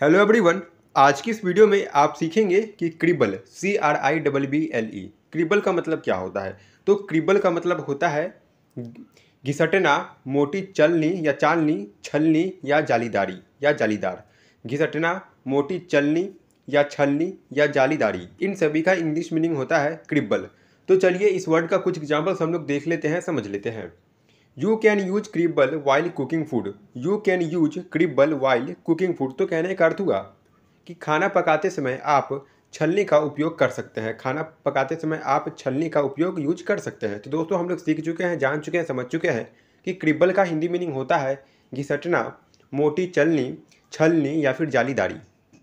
hello everyone आज की इस वीडियो में आप सीखेंगे कि cribble C R I double B L E cribble का मतलब क्या होता है तो क्रिबल का मतलब होता है घिसटना मोटी चलनी या चालनी छलनी या जालीदारी या जालीदार घिसटना मोटी चलनी या छलनी या जालीदारी इन सभी का इंग्लिश मीनिंग होता है क्रिबल तो चलिए इस वर्ड का कुछ एग्जाम्पल्स हम लोग देख लेते हैं समझ लेते हैं you can use cribble while cooking food you can use cribble while cooking food तो कहने का अर्थ हुआ कि खाना पकाते समय आप छलनी का उपयोग कर सकते हैं खाना पकाते समय आप छलनी का उपयोग यूज कर सकते हैं तो दोस्तों हम लोग सीख चुके हैं जान चुके हैं समझ चुके हैं कि क्रिबल का हिंदी मीनिंग होता है घिसटना मोटी चलनी छलनी या फिर जालीदारी